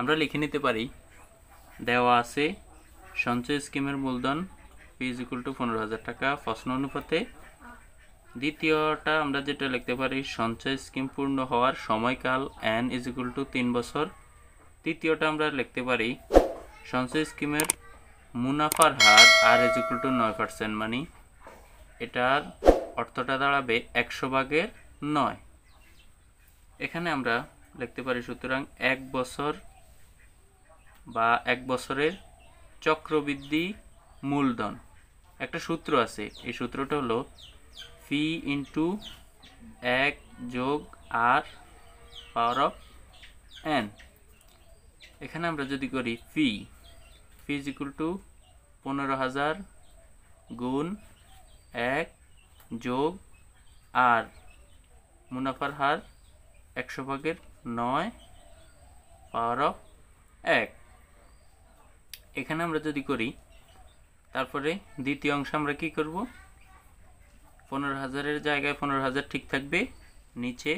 আমরা লিখে নিতে পারি দেওয়া আছে সঞ্চয় স্কিমের মূলধন ফিজ ইকুয়াল টু পনেরো হাজার টাকা প্রশ্ন অনুপাতে দ্বিতীয়টা আমরা যেটা লিখতে পারি সঞ্চয় স্কিম পূর্ণ হওয়ার সময়কাল এন ইজ ইকুয়াল টু তিন বছর তৃতীয়টা আমরা লিখতে পারি সঞ্চয় স্কিমের মুনাফার হার আর ইজ ইকুয়াল টু নয় পার্সেন্ট মানি এটার অর্থটা দাঁড়াবে একশো ভাগের নয় এখানে আমরা লিখতে পারি সুতরাং এক বছর বা এক বছরের চক্রবৃদ্ধি মূলধন একটা সূত্র আছে এই সূত্রটা হলো ফি ইন্টু এক যোগ আর পাওয়ার অফ এন এখানে আমরা যদি করি fee fee is equal to পনেরো হাজার গুণ এক যোগ আর মুনাফার হার একশো ভাগের নয় পাওয়ার অফ এক এখানে আমরা যদি করি তারপরে দ্বিতীয় অংশ আমরা কি করব পনেরো হাজারের জায়গায় পনেরো হাজার ঠিক থাকবে নিচে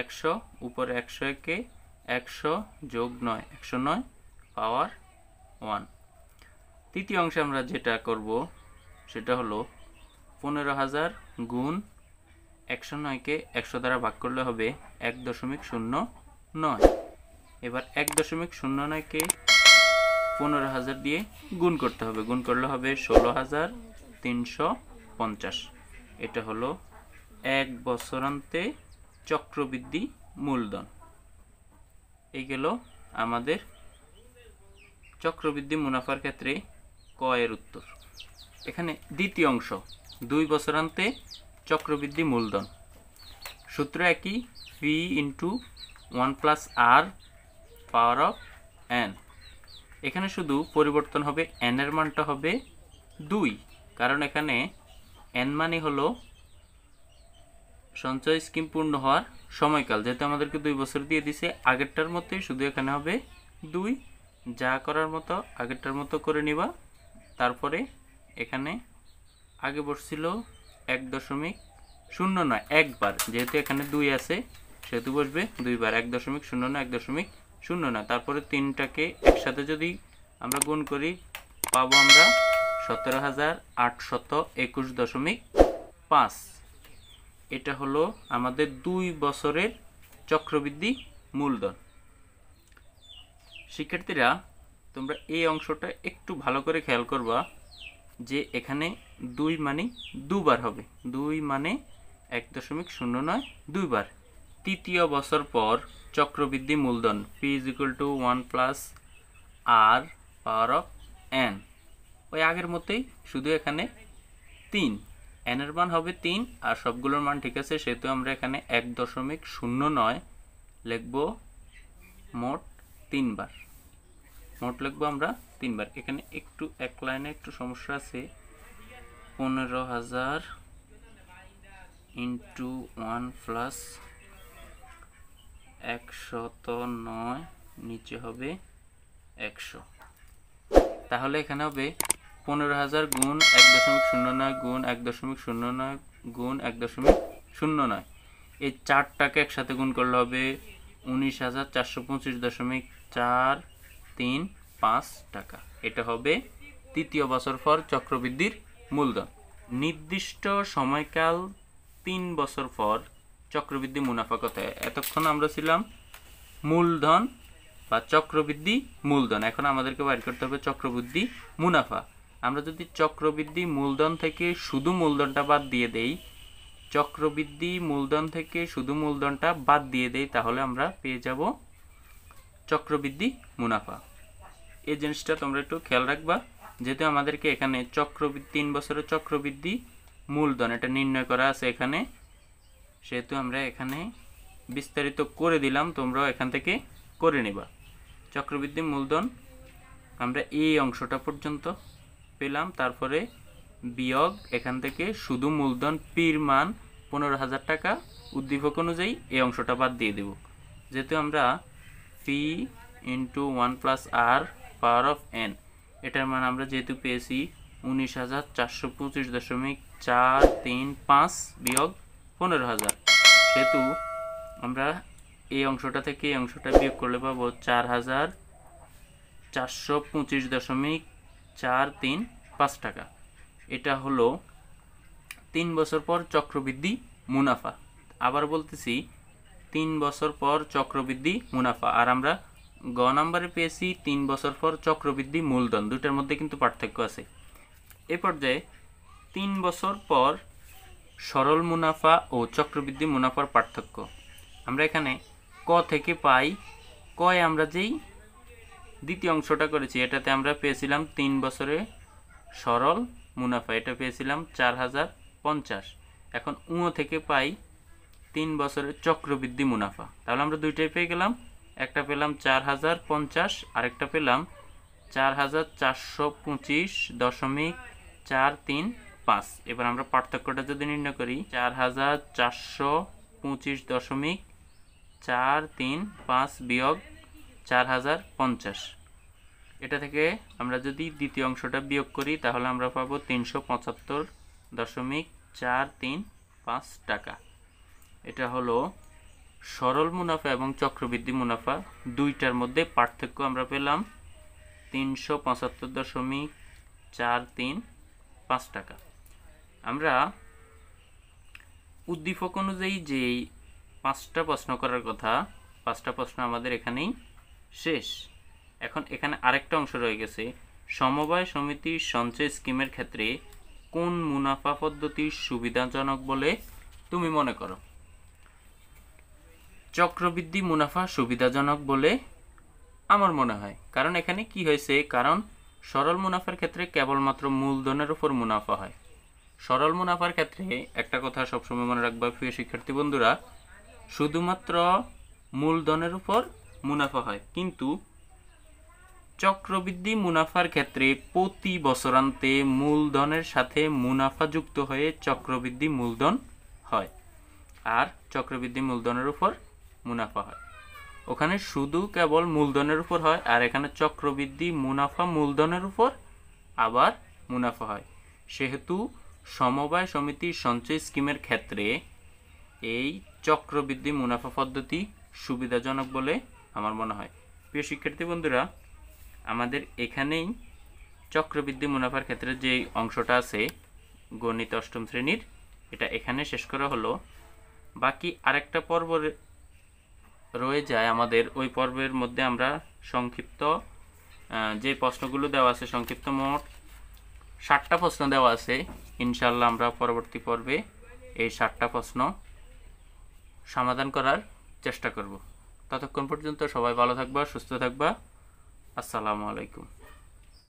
একশো উপরে একশো একে একশো যোগ নয় একশো নয় পাওয়ার ওয়ান তৃতীয় অংশে আমরা যেটা করব সেটা হলো পনেরো হাজার গুণ একশো নয়কে একশো দ্বারা ভাগ করলে হবে এক দশমিক শূন্য নয় এবার এক দশমিক শূন্য নয়কে পনেরো হাজার দিয়ে গুণ করতে হবে গুণ করলে হবে ষোলো হাজার তিনশো পঞ্চাশ এটা হলো এক বছরান্তে চক্রবৃদ্ধি মূলধন এই গেল আমাদের চক্রবৃদ্ধি মুনাফার ক্ষেত্রে কয়ের উত্তর এখানে দ্বিতীয় অংশ দুই বছরান্তে চক্রবৃদ্ধি মূলধন সূত্র একই P into one plus R power of and এখানে শুধু পরিবর্তন হবে এন এর মানটা হবে দুই কারণ এখানে এন মানে হলো সঞ্চয় স্কিম পূর্ণ হওয়ার সময়কাল যেহেতু আমাদেরকে দুই বছর দিয়ে দিছে আগেরটার মতোই শুধু এখানে হবে দুই যা করার মতো আগেরটার মতো করে নিবা তারপরে এখানে আগে বসছিল এক দশমিক শূন্য নয় একবার যেহেতু এখানে দুই আছে সেহেতু বসবে দুইবার এক দশমিক শূন্য নয় এক দশমিক শূন্য না তারপরে তিনটাকে একসাথে যদি আমরা গুণ করি পাবো আমরা সতেরো হাজার আটশত একুশ দশমিক পাঁচ এটা হলো আমাদের দুই বছরের চক্রবৃদ্ধি মূলধন শিক্ষার্থীরা তোমরা এই অংশটা একটু ভালো করে খেয়াল করবা যে এখানে দুই মানে দুবার হবে দুই মানে এক দশমিক শূন্য নয় দুইবার তৃতীয় বছর পর চক্রবৃদ্ধি মূলধন P is equal to one plus R power of N ওই আগের মতোই শুধু এখানে তিন এনের মান হবে তিন আর সবগুলোর মান ঠিক আছে সেহেতু আমরা এখানে এক দশমিক শূন্য নয় লিখব মোট তিনবার মোট লিখবো আমরা তিনবার এখানে একটু এক লাইনে একটু সমস্যা আছে পনেরো হাজার ইন্টু ওয়ান প্লাস একশত নয় নিচে হবে একশো তাহলে এখানে হবে পনেরো হাজার গুণ এক দশমিক শূন্য নয় গুণ এক দশমিক শূন্য নয় গুণ এক দশমিক শূন্য নয় এই চারটাকে একসাথে গুণ করলে হবে উনিশ হাজার চারশো পঁচিশ দশমিক চার তিন পাঁচ টাকা এটা হবে তৃতীয় বছর পর চক্রবৃদ্ধির মূলধন নির্দিষ্ট সময়কাল তিন বছর পর চক্রবৃদ্ধি মুনাফা কত এতক্ষণ আমরা ছিলাম মূলধন বা চক্রবৃদ্ধি মূলধন এখন আমাদেরকে বাইর করতে হবে চক্রবৃদ্ধি মুনাফা আমরা যদি চক্রবৃদ্ধি মূলধন থেকে শুধু মূলধনটা বাদ দিয়ে দেই চক্রবৃদ্ধি মূলধন থেকে শুধু মূলধনটা বাদ দিয়ে দেই তাহলে আমরা পেয়ে যাব চক্রবৃদ্ধি মুনাফা এই জিনিসটা তোমরা একটু খেয়াল রাখবা যেহেতু আমাদেরকে এখানে চক্রবৃদ্ধি তিন বছরের চক্রবৃদ্ধি মূলধন এটা নির্ণয় করা আছে এখানে সেহেতু আমরা এখানে বিস্তারিত করে দিলাম তোমরাও এখান থেকে করে নেবা চক্রবৃদ্ধি মূলধন আমরা এই অংশটা পর্যন্ত পেলাম তারপরে বিয়োগ এখান থেকে শুধু মূলধন পীর মান পনেরো হাজার টাকা উদ্দীপক অনুযায়ী এই অংশটা বাদ দিয়ে দেব যেহেতু আমরা P into one plus R power of N এটার মান আমরা যেহেতু পেয়েছি উনিশ হাজার চারশো পঁচিশ দশমিক চার তিন পাঁচ বিয়োগ পনেরো হাজার সেহেতু আমরা এই অংশটা থেকে এই অংশটা বিয়োগ করলে পাবো চার হাজার চারশো পঁচিশ দশমিক চার তিন পাঁচ টাকা এটা হলো তিন বছর পর চক্রবৃদ্ধি মুনাফা আবার বলতেছি তিন বছর পর চক্রবৃদ্ধি মুনাফা আর আমরা গ নাম্বারে পেয়েছি তিন বছর পর চক্রবৃদ্ধি মূলধন দুটার মধ্যে কিন্তু পার্থক্য আছে এ পর্যায়ে তিন বছর পর সরল মুনাফা ও চক্রবৃদ্ধি মুনাফার পার্থক্য আমরা এখানে ক থেকে পাই কয় আমরা যেই দ্বিতীয় অংশটা করেছি এটাতে আমরা পেয়েছিলাম তিন বছরে সরল মুনাফা এটা পেয়েছিলাম চার হাজার পঞ্চাশ এখন উঁ থেকে পাই তিন বছরের চক্রবৃদ্ধি মুনাফা তাহলে আমরা দুইটাই পেয়ে গেলাম একটা পেলাম চার হাজার পঞ্চাশ আরেকটা পেলাম চার হাজার চারশো পঁচিশ দশমিক চার তিন পাঁচ এবার আমরা পার্থক্যটা যদি নির্ণয় করি চার হাজার চারশো পঁচিশ দশমিক চার তিন পাঁচ বিয়োগ চার হাজার পঞ্চাশ এটা থেকে আমরা যদি দ্বিতীয় অংশটা বিয়োগ করি তাহলে আমরা পাবো তিনশো পঁচাত্তর দশমিক চার তিন পাঁচ টাকা এটা হলো সরল মুনাফা এবং চক্রবৃদ্ধি মুনাফা দুইটার মধ্যে পার্থক্য আমরা পেলাম তিনশো পঁচাত্তর দশমিক চার তিন পাঁচ টাকা আমরা উদ্দীপক অনুযায়ী যেই পাঁচটা প্রশ্ন করার কথা পাঁচটা প্রশ্ন আমাদের এখানেই শেষ এখন এখানে আরেকটা অংশ রয়ে গেছে সমবায় সমিতির সঞ্চয় স্কিমের ক্ষেত্রে কোন মুনাফা পদ্ধতি সুবিধাজনক বলে তুমি মনে করো চক্রবৃদ্ধি মুনাফা সুবিধাজনক বলে আমার মনে হয় কারণ এখানে কি হয়েছে কারণ সরল মুনাফার ক্ষেত্রে কেবলমাত্র মূলধনের উপর মুনাফা হয় সরল মুনাফার ক্ষেত্রে একটা কথা সবসময় মনে রাখবা প্রিয় শিক্ষার্থী বন্ধুরা শুধুমাত্র মূলধনের উপর মুনাফা হয় কিন্তু চক্রবৃদ্ধি মুনাফার ক্ষেত্রে প্রতি বছরান্তে মূলধনের সাথে মুনাফা যুক্ত হয়ে চক্রবৃদ্ধি মূলধন হয় আর চক্রবৃদ্ধি মূলধনের উপর মুনাফা হয় ওখানে শুধু কেবল মূলধনের উপর হয় আর এখানে চক্রবৃদ্ধি মুনাফা মূলধনের উপর আবার মুনাফা হয় সেহেতু সমবায় সমিতির সঞ্চয় স্কিমের ক্ষেত্রে এই চক্রবৃদ্ধি মুনাফা পদ্ধতি সুবিধাজনক বলে আমার মনে হয় প্রিয় শিক্ষার্থী বন্ধুরা আমাদের এখানেই চক্রবৃদ্ধি মুনাফার ক্ষেত্রে যে অংশটা আছে গণিত অষ্টম শ্রেণীর এটা এখানে শেষ করা হলো বাকি আরেকটা পর্ব রয়ে যায় আমাদের ওই পর্বের মধ্যে আমরা সংক্ষিপ্ত যে প্রশ্নগুলো দেওয়া আছে সংক্ষিপ্ত মোট ষাটটা প্রশ্ন দেওয়া আছে ইনশাল্লাহ আমরা পরবর্তী পর্বে এই সাতটা প্রশ্ন সমাধান করার চেষ্টা করব ততক্ষণ পর্যন্ত সবাই ভালো থাকবা সুস্থ থাকবা আসসালামু আলাইকুম